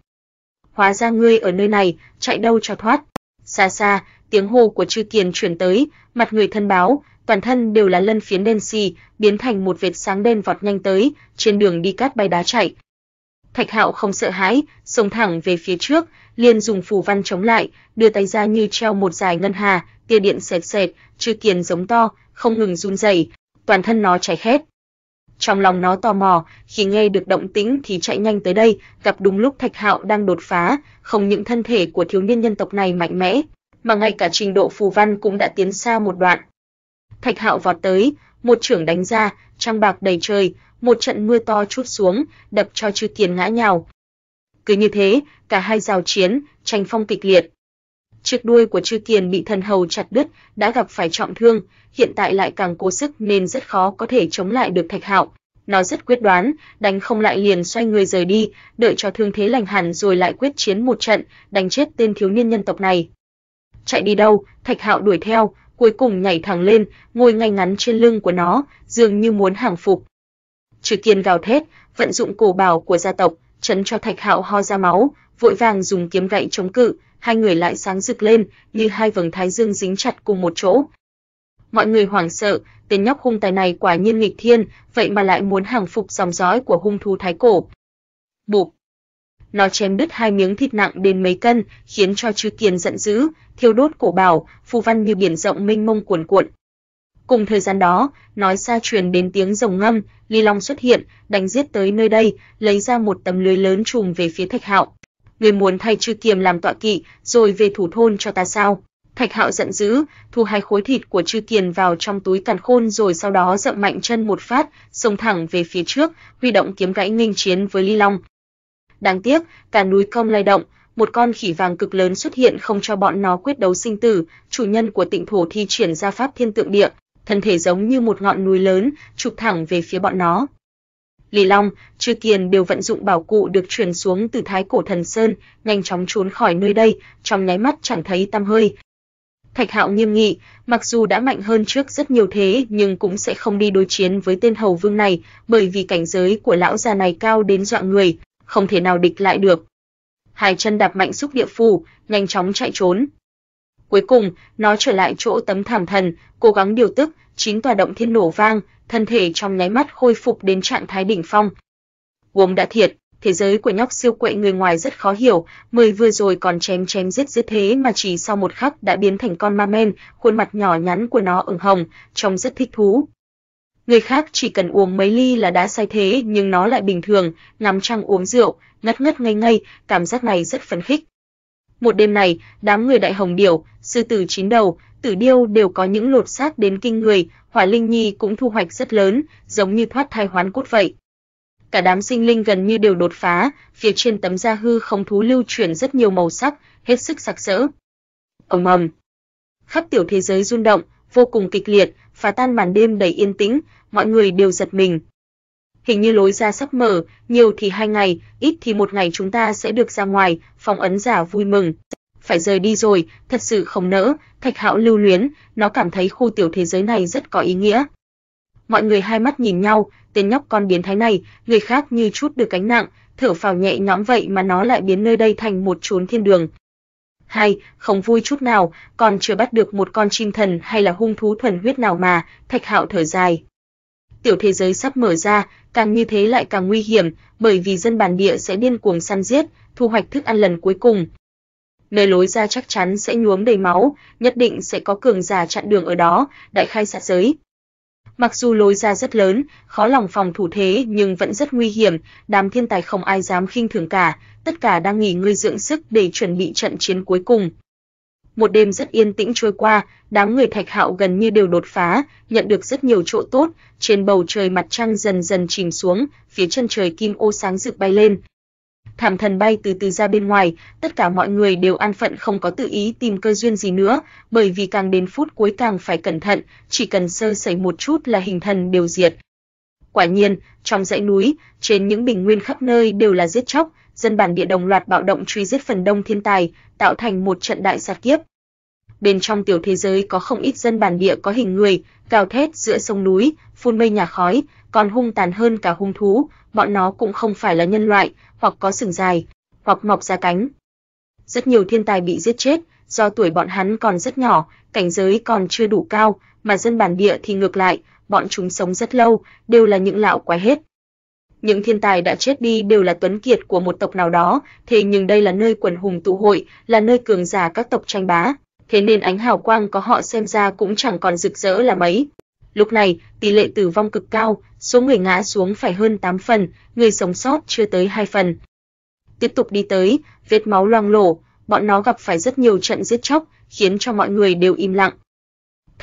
Hóa ra ngươi ở nơi này, chạy đâu cho thoát. Xa xa, tiếng hô của Trư Kiền chuyển tới, mặt người thân báo, toàn thân đều là lân phiến đen xì, biến thành một vệt sáng đen vọt nhanh tới, trên đường đi cát bay đá chạy. Thạch Hạo không sợ hãi, xông thẳng về phía trước, liền dùng phù văn chống lại, đưa tay ra như treo một dài ngân hà, tia điện xẹt xẹt, Trư Kiền giống to, không ngừng run rẩy, toàn thân nó cháy khét. Trong lòng nó tò mò, khi nghe được động tĩnh thì chạy nhanh tới đây, gặp đúng lúc Thạch Hạo đang đột phá, không những thân thể của thiếu niên nhân tộc này mạnh mẽ, mà ngay cả trình độ phù văn cũng đã tiến xa một đoạn. Thạch Hạo vọt tới, một trưởng đánh ra, trăng bạc đầy trời, một trận mưa to chút xuống, đập cho Chư Tiền ngã nhào. Cứ như thế, cả hai giao chiến, tranh phong kịch liệt chiếc đuôi của Trư Kiền bị thần hầu chặt đứt, đã gặp phải trọng thương, hiện tại lại càng cố sức nên rất khó có thể chống lại được Thạch Hạo. Nó rất quyết đoán, đánh không lại liền xoay người rời đi, đợi cho thương thế lành hẳn rồi lại quyết chiến một trận, đánh chết tên thiếu niên nhân tộc này. Chạy đi đâu? Thạch Hạo đuổi theo, cuối cùng nhảy thẳng lên, ngồi ngay ngắn trên lưng của nó, dường như muốn hàng phục. Trư Kiền gào thét, vận dụng cổ bảo của gia tộc, chấn cho Thạch Hạo ho ra máu, vội vàng dùng kiếm gậy chống cự, hai người lại sáng rực lên, như hai vầng thái dương dính chặt cùng một chỗ. Mọi người hoảng sợ, tên nhóc hung tài này quả nhiên nghịch thiên, vậy mà lại muốn hàng phục dòng dõi của hung thú thái cổ. Bụp. Nó chém đứt hai miếng thịt nặng đến mấy cân, khiến cho Trư Kiền giận dữ, thiêu đốt cổ bảo, phù văn như biển rộng mênh mông cuồn cuộn. Cùng thời gian đó, nói xa truyền đến tiếng rồng ngâm, Ly Long xuất hiện, đánh giết tới nơi đây, lấy ra một tấm lưới lớn trùm về phía Thạch Hạo ngươi muốn thay chư kiềm làm tọa kỵ, rồi về thủ thôn cho ta sao? Thạch Hạo giận dữ, thu hai khối thịt của Chư Kiền vào trong túi càn khôn rồi sau đó dậm mạnh chân một phát, xông thẳng về phía trước, huy động kiếm gãy nghênh chiến với Ly Long. Đáng tiếc, cả núi công lay động, một con khỉ vàng cực lớn xuất hiện không cho bọn nó quyết đấu sinh tử, chủ nhân của Tịnh Thổ thi triển ra pháp thiên tượng địa, thân thể giống như một ngọn núi lớn, chụp thẳng về phía bọn nó. Lý Long, Trư Kiền đều vận dụng bảo cụ được truyền xuống từ Thái Cổ Thần Sơn, nhanh chóng trốn khỏi nơi đây, trong nháy mắt chẳng thấy tăm hơi. Thạch Hạo nghiêm nghị, mặc dù đã mạnh hơn trước rất nhiều thế nhưng cũng sẽ không đi đối chiến với tên hầu vương này, bởi vì cảnh giới của lão già này cao đến dọa người, không thể nào địch lại được. Hai chân đạp mạnh xúc địa phủ, nhanh chóng chạy trốn, Cuối cùng, nó trở lại chỗ tấm thảm thần, cố gắng điều tức, chín tòa động thiên nổ vang, thân thể trong nháy mắt khôi phục đến trạng thái đỉnh phong. Uống đã thiệt, thế giới của nhóc siêu quậy người ngoài rất khó hiểu, mười vừa rồi còn chém chém giết giết thế mà chỉ sau một khắc đã biến thành con ma men, khuôn mặt nhỏ nhắn của nó ửng hồng, trông rất thích thú. Người khác chỉ cần uống mấy ly là đã say thế nhưng nó lại bình thường, ngắm trăng uống rượu, ngất ngất ngây ngây, cảm giác này rất phấn khích. Một đêm này, đám người đại hồng điểu, sư tử chín đầu, tử điêu đều có những lột xác đến kinh người, Hỏa Linh Nhi cũng thu hoạch rất lớn, giống như thoát thai hoán cốt vậy. Cả đám sinh linh gần như đều đột phá, phía trên tấm da hư không thú lưu chuyển rất nhiều màu sắc, hết sức sặc sỡ. Ầm ầm. Khắp tiểu thế giới rung động, vô cùng kịch liệt, phá tan màn đêm đầy yên tĩnh, mọi người đều giật mình, hình như lối ra sắp mở, nhiều thì hai ngày, ít thì một ngày chúng ta sẽ được ra ngoài, phòng ấn giả vui mừng. Phải rời đi rồi, thật sự không nỡ, Thạch Hạo lưu luyến, nó cảm thấy khu tiểu thế giới này rất có ý nghĩa. Mọi người hai mắt nhìn nhau, tên nhóc con biến thái này, người khác như chút được cánh nặng, thở phào nhẹ nhõm vậy mà nó lại biến nơi đây thành một chốn thiên đường. Hai, không vui chút nào, còn chưa bắt được một con chim thần hay là hung thú thuần huyết nào mà, Thạch Hạo thở dài tiểu thế giới sắp mở ra, càng như thế lại càng nguy hiểm, bởi vì dân bản địa sẽ điên cuồng săn giết, thu hoạch thức ăn lần cuối cùng. Nơi lối ra chắc chắn sẽ nhuốm đầy máu, nhất định sẽ có cường giả chặn đường ở đó, đại khai sát giới. Mặc dù lối ra rất lớn, khó lòng phòng thủ thế nhưng vẫn rất nguy hiểm, đám thiên tài không ai dám khinh thường cả, tất cả đang nghỉ ngơi dưỡng sức để chuẩn bị trận chiến cuối cùng một đêm rất yên tĩnh trôi qua, đám người Thạch Hạo gần như đều đột phá, nhận được rất nhiều chỗ tốt, trên bầu trời mặt trăng dần dần chìm xuống, phía chân trời kim ô sáng rực bay lên. Thảm thần bay từ từ ra bên ngoài, tất cả mọi người đều an phận không có tự ý tìm cơ duyên gì nữa, bởi vì càng đến phút cuối càng phải cẩn thận, chỉ cần sơ sẩy một chút là hình thần đều diệt. Quả nhiên, trong dãy núi, trên những bình nguyên khắp nơi đều là giết chóc, dân bản địa đồng loạt bạo động truy giết phần đông thiên tài, tạo thành một trận đại sát kiếp. Bên trong tiểu thế giới có không ít dân bản địa có hình người, cào thét giữa sông núi, phun mây nhà khói, còn hung tàn hơn cả hung thú, bọn nó cũng không phải là nhân loại, hoặc có sừng dài, hoặc mọc ra cánh. Rất nhiều thiên tài bị giết chết, do tuổi bọn hắn còn rất nhỏ, cảnh giới còn chưa đủ cao, mà dân bản địa thì ngược lại, bọn chúng sống rất lâu, đều là những lão quái hết. Những thiên tài đã chết đi đều là tuấn kiệt của một tộc nào đó, thế nhưng đây là nơi quần hùng tụ hội, là nơi cường giả các tộc tranh bá, thế nên ánh hào quang có họ xem ra cũng chẳng còn rực rỡ là mấy. Lúc này, tỷ lệ tử vong cực cao, số người ngã xuống phải hơn 8 phần, người sống sót chưa tới 2 phần. Tiếp tục đi tới, vết máu loang lổ, bọn nó gặp phải rất nhiều trận giết chóc, khiến cho mọi người đều im lặng.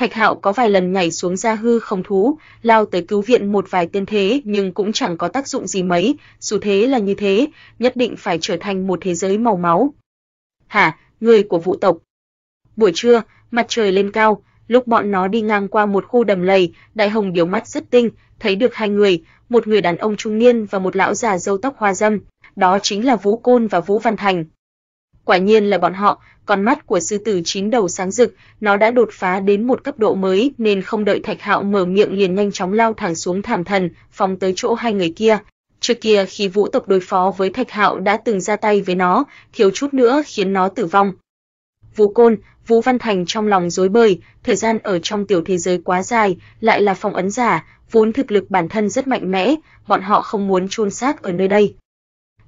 Thạch Hạo có vài lần nhảy xuống ra hư không thú, lao tới cứu viện một vài tiên thế nhưng cũng chẳng có tác dụng gì mấy, dù thế là như thế, nhất định phải trở thành một thế giới màu máu. Hả, người của vũ tộc. Buổi trưa, mặt trời lên cao, lúc bọn nó đi ngang qua một khu đầm lầy, Đại Hồng điếu mắt rất tinh, thấy được hai người, một người đàn ông trung niên và một lão già râu tóc hoa râm, đó chính là Vũ Côn và Vũ Văn Thành. Quả nhiên là bọn họ, con mắt của sư tử chín đầu sáng rực, nó đã đột phá đến một cấp độ mới nên không đợi Thạch Hạo mở miệng liền nhanh chóng lao thẳng xuống thảm thần, phóng tới chỗ hai người kia. Trước kia khi Vũ tộc đối phó với Thạch Hạo đã từng ra tay với nó, thiếu chút nữa khiến nó tử vong. Vũ Côn, Vũ Văn Thành trong lòng rối bời, thời gian ở trong tiểu thế giới quá dài, lại là phong ấn giả, vốn thực lực bản thân rất mạnh mẽ, bọn họ không muốn chôn xác ở nơi đây.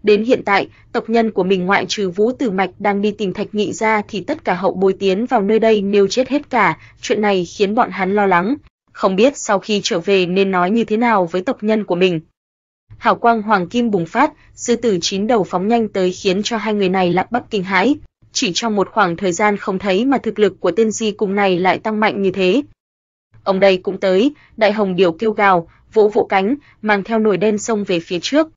Đến hiện tại, tộc nhân của mình ngoại trừ Vũ Tử Mạch đang đi tìm Thạch Nghị ra thì tất cả hậu bối tiến vào nơi đây đều chết hết cả, chuyện này khiến bọn hắn lo lắng, không biết sau khi trở về nên nói như thế nào với tộc nhân của mình. Hào quang hoàng kim bùng phát, sư tử chín đầu phóng nhanh tới khiến cho hai người này lặng bắp kinh hãi, chỉ trong một khoảng thời gian không thấy mà thực lực của tên Di cùng này lại tăng mạnh như thế. Ông đây cũng tới, Đại Hồng Điều kêu gào, vỗ vỗ cánh, mang theo nồi đen sông về phía trước,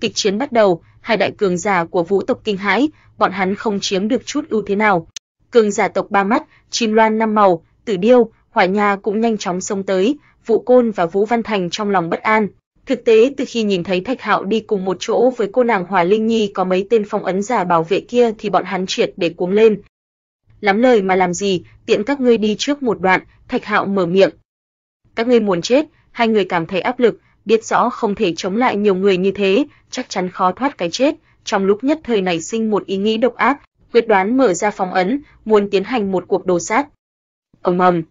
kịch chiến bắt đầu, hai đại cường giả của vũ tộc kinh hãi, bọn hắn không chiếm được chút ưu thế nào. Cường giả tộc ba mắt, chim loan năm màu, tử điêu, hỏa nha cũng nhanh chóng xông tới, Vũ Côn và Vũ Văn Thành trong lòng bất an. Thực tế từ khi nhìn thấy Thạch Hạo đi cùng một chỗ với cô nàng Hòa Linh Nhi có mấy tên phong ấn giả bảo vệ kia thì bọn hắn triệt để cuống lên. Lắm lời mà làm gì, tiện các ngươi đi trước một đoạn, Thạch Hạo mở miệng. Các ngươi muốn chết, hai người cảm thấy áp lực, biết rõ không thể chống lại nhiều người như thế, chắc chắn khó thoát cái chết, trong lúc nhất thời nảy sinh một ý nghĩ độc ác, quyết đoán mở ra phòng ấn, muốn tiến hành một cuộc đồ sát. Ầm ầm.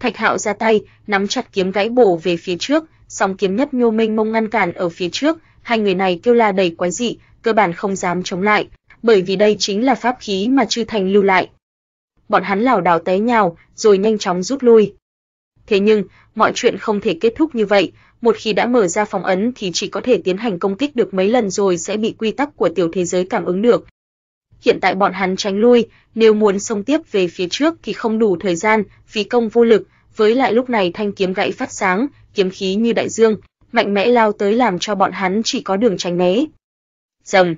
Thạch Hạo ra tay, nắm chặt kiếm gãy bổ về phía trước, song kiếm nhất nhô minh mông ngăn cản ở phía trước, hai người này kêu la đầy quái dị, cơ bản không dám chống lại, bởi vì đây chính là pháp khí mà Chư Thành lưu lại. Bọn hắn lảo đảo té nhào, rồi nhanh chóng rút lui. Thế nhưng, mọi chuyện không thể kết thúc như vậy, một khi đã mở ra phòng ấn thì chỉ có thể tiến hành công kích được mấy lần rồi sẽ bị quy tắc của tiểu thế giới cảm ứng được. Hiện tại bọn hắn tránh lui, nếu muốn xông tiếp về phía trước thì không đủ thời gian, phí công vô lực, với lại lúc này thanh kiếm gãy phát sáng, kiếm khí như đại dương, mạnh mẽ lao tới làm cho bọn hắn chỉ có đường tránh né. Rầm.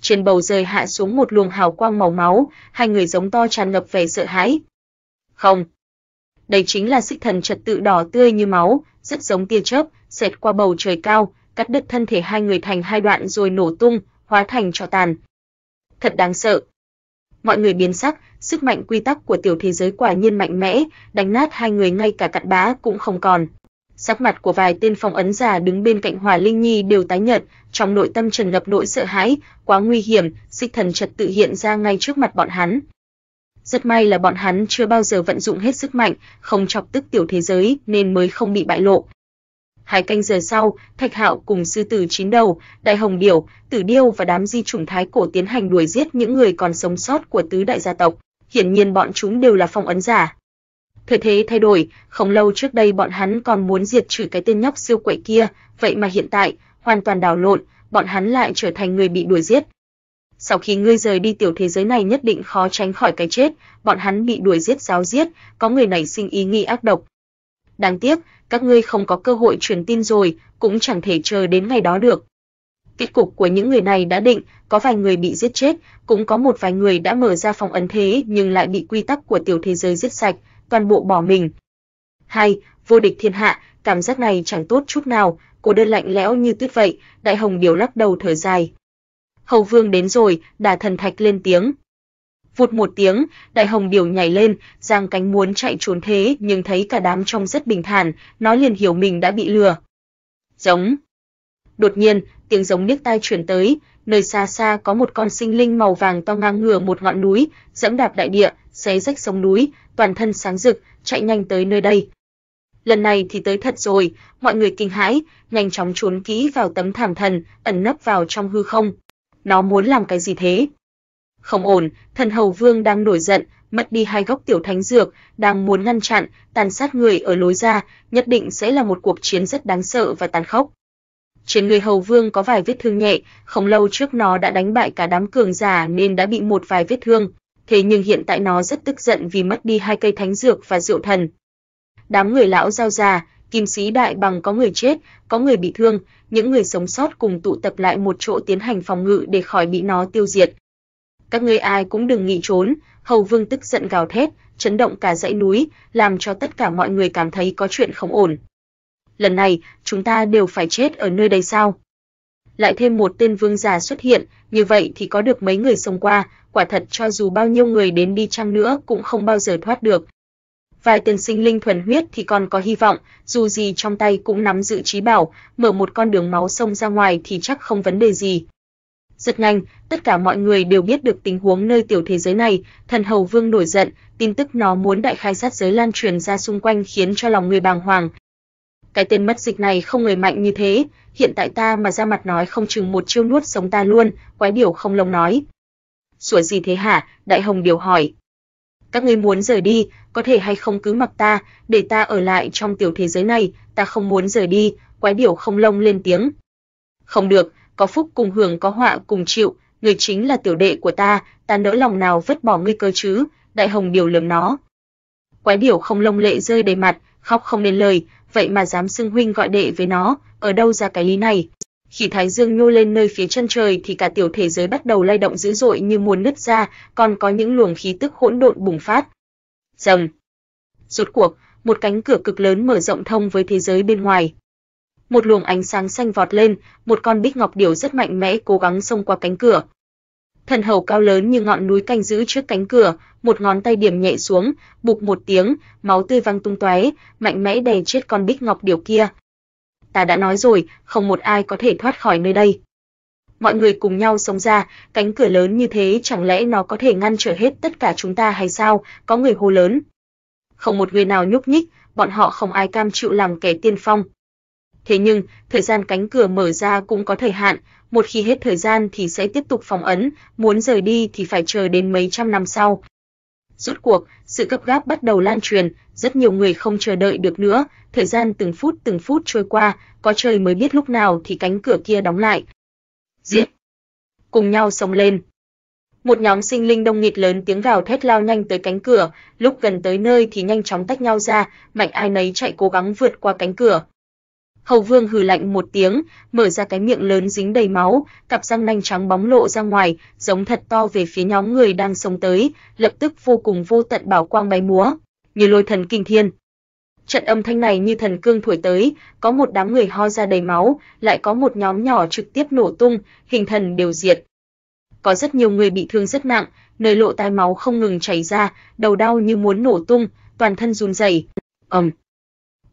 Trên bầu rơi hạ xuống một luồng hào quang màu máu, hai người giống to tràn ngập vẻ sợ hãi. Không, đây chính là xích thần trật tự đỏ tươi như máu, rất giống tia chớp, xẹt qua bầu trời cao, cắt đứt thân thể hai người thành hai đoạn rồi nổ tung, hóa thành tro tàn. Thật đáng sợ. Mọi người biến sắc, sức mạnh quy tắc của tiểu thế giới quả nhiên mạnh mẽ, đánh nát hai người ngay cả cặn bã cũng không còn. Sắc mặt của vài tên phong ấn giả đứng bên cạnh Hòa Linh Nhi đều tái nhợt, trong nội tâm trần ngập nỗi sợ hãi, quá nguy hiểm, xích thần trật tự hiện ra ngay trước mặt bọn hắn. Rất may là bọn hắn chưa bao giờ vận dụng hết sức mạnh, không chọc tức tiểu thế giới nên mới không bị bại lộ. Hai canh giờ sau, Thạch Hạo cùng sư tử chín đầu, Đại Hồng Điểu, Tử Điêu và đám di chủng thái cổ tiến hành đuổi giết những người còn sống sót của tứ đại gia tộc, hiển nhiên bọn chúng đều là phong ấn giả. Thời thế thay đổi, không lâu trước đây bọn hắn còn muốn diệt trừ cái tên nhóc siêu quậy kia, vậy mà hiện tại, hoàn toàn đảo lộn, bọn hắn lại trở thành người bị đuổi giết, sau khi ngươi rời đi tiểu thế giới này nhất định khó tránh khỏi cái chết, bọn hắn bị đuổi giết giáo giết, có người nảy sinh ý nghĩ ác độc. Đáng tiếc, các ngươi không có cơ hội truyền tin rồi, cũng chẳng thể chờ đến ngày đó được. Kết cục của những người này đã định, có vài người bị giết chết, cũng có một vài người đã mở ra phòng ấn thế nhưng lại bị quy tắc của tiểu thế giới giết sạch, toàn bộ bỏ mình. Hai, Vô địch thiên hạ, cảm giác này chẳng tốt chút nào, cô đơn lạnh lẽo như tuyết vậy, Đại Hồng điều lắc đầu thở dài, Hầu Vương đến rồi, Đà Thần Thạch lên tiếng. Vụt một tiếng, Đại Hồng Điểu nhảy lên, giang cánh muốn chạy trốn thế nhưng thấy cả đám trong rất bình thản, nó liền hiểu mình đã bị lừa. Giống. Đột nhiên, tiếng giống điếc tai truyền tới, nơi xa xa có một con sinh linh màu vàng to ngang ngửa một ngọn núi, dẫm đạp đại địa, xé rách sông núi, toàn thân sáng rực, chạy nhanh tới nơi đây. Lần này thì tới thật rồi, mọi người kinh hãi, nhanh chóng trốn kỹ vào tấm thảm thần, ẩn nấp vào trong hư không nó muốn làm cái gì thế? Không ổn, thần hầu vương đang nổi giận, mất đi hai gốc tiểu thánh dược, đang muốn ngăn chặn, tàn sát người ở lối ra, nhất định sẽ là một cuộc chiến rất đáng sợ và tàn khốc. Trên người hầu vương có vài vết thương nhẹ, không lâu trước nó đã đánh bại cả đám cường giả nên đã bị một vài vết thương, thế nhưng hiện tại nó rất tức giận vì mất đi hai cây thánh dược và rượu thần. Đám người lão giao già, Kim Sĩ Đại Bằng có người chết, có người bị thương, những người sống sót cùng tụ tập lại một chỗ tiến hành phòng ngự để khỏi bị nó tiêu diệt. Các ngươi ai cũng đừng nghĩ trốn, Hầu Vương tức giận gào thét, chấn động cả dãy núi, làm cho tất cả mọi người cảm thấy có chuyện không ổn. Lần này, chúng ta đều phải chết ở nơi đây sao? Lại thêm một tên vương giả xuất hiện, như vậy thì có được mấy người sống qua, quả thật cho dù bao nhiêu người đến đi chăng nữa cũng không bao giờ thoát được, vài tên sinh linh thuần huyết thì còn có hy vọng, dù gì trong tay cũng nắm giữ trí bảo, mở một con đường máu sông ra ngoài thì chắc không vấn đề gì. Rất nhanh, tất cả mọi người đều biết được tình huống nơi tiểu thế giới này, thần hầu vương nổi giận, tin tức nó muốn đại khai sát giới lan truyền ra xung quanh khiến cho lòng người bàng hoàng. Cái tên mất dịch này không người mạnh như thế, hiện tại ta mà ra mặt nói không chừng một chiêu nuốt sống ta luôn, quái điều không lông nói. Sủa gì thế hả? Đại hồng điều hỏi các ngươi muốn rời đi, có thể hay không cứ mặc ta, để ta ở lại trong tiểu thế giới này, ta không muốn rời đi." Quái điểu không lông lên tiếng. "Không được, có phúc cùng hưởng có họa cùng chịu, ngươi chính là tiểu đệ của ta, ta nỡ lòng nào vứt bỏ ngươi cơ chứ?" Đại Hồng điều lườm nó. Quái điểu không lông lệ rơi đầy mặt, khóc không nên lời, vậy mà dám xưng huynh gọi đệ với nó, ở đâu ra cái lý này? Khi thái dương nhô lên nơi phía chân trời thì cả tiểu thế giới bắt đầu lay động dữ dội như muốn nứt ra, còn có những luồng khí tức hỗn độn bùng phát. Rầm. Rốt cuộc, một cánh cửa cực lớn mở rộng thông với thế giới bên ngoài. Một luồng ánh sáng xanh vọt lên, một con bích ngọc điểu rất mạnh mẽ cố gắng xông qua cánh cửa. Thần hầu cao lớn như ngọn núi canh giữ trước cánh cửa, một ngón tay điểm nhẹ xuống, bục một tiếng, máu tươi văng tung tóe, mạnh mẽ đè chết con bích ngọc điểu kia, ta đã nói rồi, không một ai có thể thoát khỏi nơi đây. Mọi người cùng nhau sống ra, cánh cửa lớn như thế chẳng lẽ nó có thể ngăn trở hết tất cả chúng ta hay sao? Có người hô lớn. Không một người nào nhúc nhích, bọn họ không ai cam chịu làm kẻ tiên phong. Thế nhưng, thời gian cánh cửa mở ra cũng có thời hạn, một khi hết thời gian thì sẽ tiếp tục phong ấn, muốn rời đi thì phải chờ đến mấy trăm năm sau, Rốt cuộc, sự gấp gáp bắt đầu lan truyền, rất nhiều người không chờ đợi được nữa, thời gian từng phút từng phút trôi qua, có trời mới biết lúc nào thì cánh cửa kia đóng lại. Diệt! Cùng nhau xông lên! Một nhóm sinh linh đông nghịt lớn tiếng gào thét lao nhanh tới cánh cửa, lúc gần tới nơi thì nhanh chóng tách nhau ra, mạnh ai nấy chạy cố gắng vượt qua cánh cửa, Hầu Vương hừ lạnh một tiếng, mở ra cái miệng lớn dính đầy máu, cặp răng nanh trắng bóng lộ ra ngoài, giống thật to về phía nhóm người đang sống tới, lập tức vô cùng vô tận bảo quang bay múa, như lôi thần kinh thiên. Trận âm thanh này như thần cương thổi tới, có một đám người ho ra đầy máu, lại có một nhóm nhỏ trực tiếp nổ tung, hình thần đều diệt. Có rất nhiều người bị thương rất nặng, nơi lộ tai máu không ngừng chảy ra, đầu đau như muốn nổ tung, toàn thân run rẩy. Ầm. Um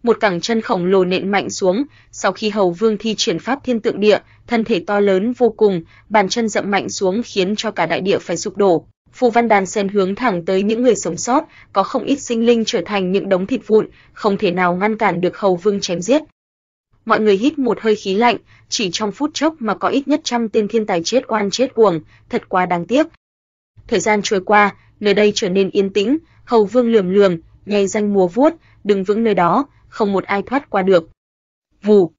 một cẳng chân khổng lồ nện mạnh xuống, sau khi Hầu Vương thi triển pháp thiên tượng địa, thân thể to lớn vô cùng, bàn chân dậm mạnh xuống khiến cho cả đại địa phải sụp đổ. Phù Văn Đàn Sen hướng thẳng tới những người sống sót, có không ít sinh linh trở thành những đống thịt vụn, không thể nào ngăn cản được Hầu Vương chém giết. Mọi người hít một hơi khí lạnh, chỉ trong phút chốc mà có ít nhất trăm tên thiên tài chết oan chết uổng, thật quá đáng tiếc. Thời gian trôi qua, nơi đây trở nên yên tĩnh, Hầu Vương lườm lườm, nhay danh múa vuốt, đứng vững nơi đó, không một ai thoát qua được. Vù!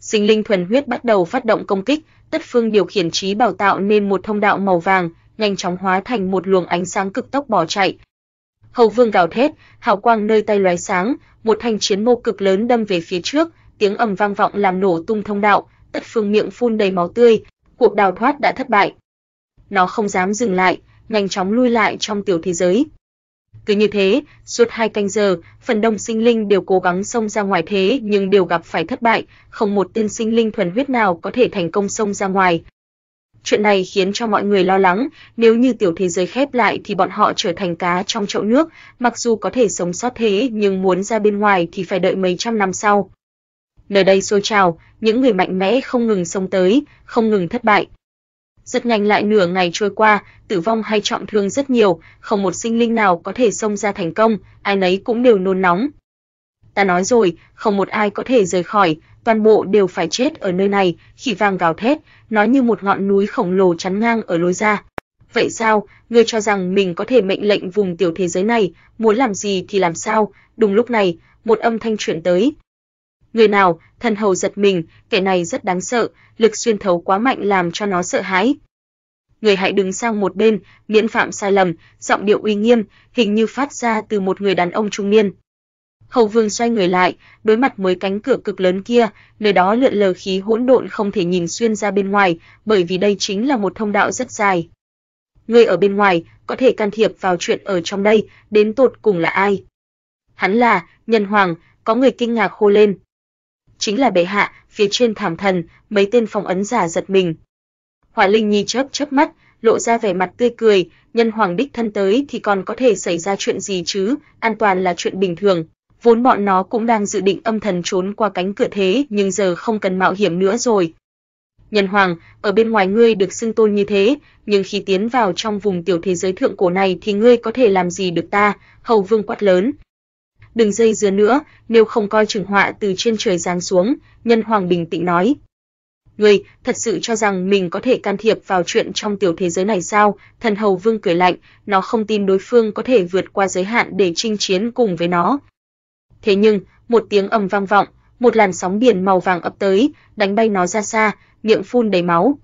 Sinh linh thuần huyết bắt đầu phát động công kích, tất phương điều khiển trí bảo tạo nên một thông đạo màu vàng, nhanh chóng hóa thành một luồng ánh sáng cực tốc bỏ chạy. Hầu vương gào thét, hào quang nơi tay lóe sáng, một thanh chiến mô cực lớn đâm về phía trước, tiếng ầm vang vọng làm nổ tung thông đạo, tất phương miệng phun đầy máu tươi, cuộc đào thoát đã thất bại. Nó không dám dừng lại, nhanh chóng lui lại trong tiểu thế giới. Cứ như thế, suốt hai canh giờ, phần đông sinh linh đều cố gắng xông ra ngoài thế nhưng đều gặp phải thất bại, không một tên sinh linh thuần huyết nào có thể thành công xông ra ngoài. Chuyện này khiến cho mọi người lo lắng, nếu như tiểu thế giới khép lại thì bọn họ trở thành cá trong chậu nước, mặc dù có thể sống sót thế nhưng muốn ra bên ngoài thì phải đợi mấy trăm năm sau. Nơi đây xôi trào, những người mạnh mẽ không ngừng xông tới, không ngừng thất bại. Rất nhanh lại nửa ngày trôi qua, tử vong hay trọng thương rất nhiều, không một sinh linh nào có thể xông ra thành công, ai nấy cũng đều nôn nóng. Ta nói rồi, không một ai có thể rời khỏi, toàn bộ đều phải chết ở nơi này, khỉ vàng gào thét, nói như một ngọn núi khổng lồ chắn ngang ở lối ra. Vậy sao, ngươi cho rằng mình có thể mệnh lệnh vùng tiểu thế giới này, muốn làm gì thì làm sao? Đúng lúc này, một âm thanh chuyển tới, Người nào? Thần hầu giật mình, kẻ này rất đáng sợ, lực xuyên thấu quá mạnh làm cho nó sợ hãi. Người hãy đứng sang một bên, miễn phạm sai lầm, giọng điệu uy nghiêm, hình như phát ra từ một người đàn ông trung niên. Hầu Vương xoay người lại, đối mặt với cánh cửa cực lớn kia, nơi đó lượn lờ khí hỗn độn không thể nhìn xuyên ra bên ngoài, bởi vì đây chính là một thông đạo rất dài. Người ở bên ngoài có thể can thiệp vào chuyện ở trong đây, đến tột cùng là ai? Hắn là Nhân Hoàng, có người kinh ngạc hô lên chính là bệ hạ, phía trên thảm thần, mấy tên phong ấn giả giật mình. Hỏa Linh Nhi chớp chớp mắt, lộ ra vẻ mặt tươi cười, nhân hoàng đích thân tới thì còn có thể xảy ra chuyện gì chứ, an toàn là chuyện bình thường. Vốn bọn nó cũng đang dự định âm thần trốn qua cánh cửa thế, nhưng giờ không cần mạo hiểm nữa rồi. Nhân hoàng, ở bên ngoài ngươi được xưng tôn như thế, nhưng khi tiến vào trong vùng tiểu thế giới thượng cổ này thì ngươi có thể làm gì được ta? Hầu Vương quát lớn, đừng dây dưa nữa, nếu không coi chừng họa từ trên trời giáng xuống, nhân hoàng bình tĩnh nói. Ngươi, thật sự cho rằng mình có thể can thiệp vào chuyện trong tiểu thế giới này sao? Thần hầu vương cười lạnh, nó không tin đối phương có thể vượt qua giới hạn để chinh chiến cùng với nó. Thế nhưng, một tiếng ầm vang vọng, một làn sóng biển màu vàng ập tới, đánh bay nó ra xa, miệng phun đầy máu.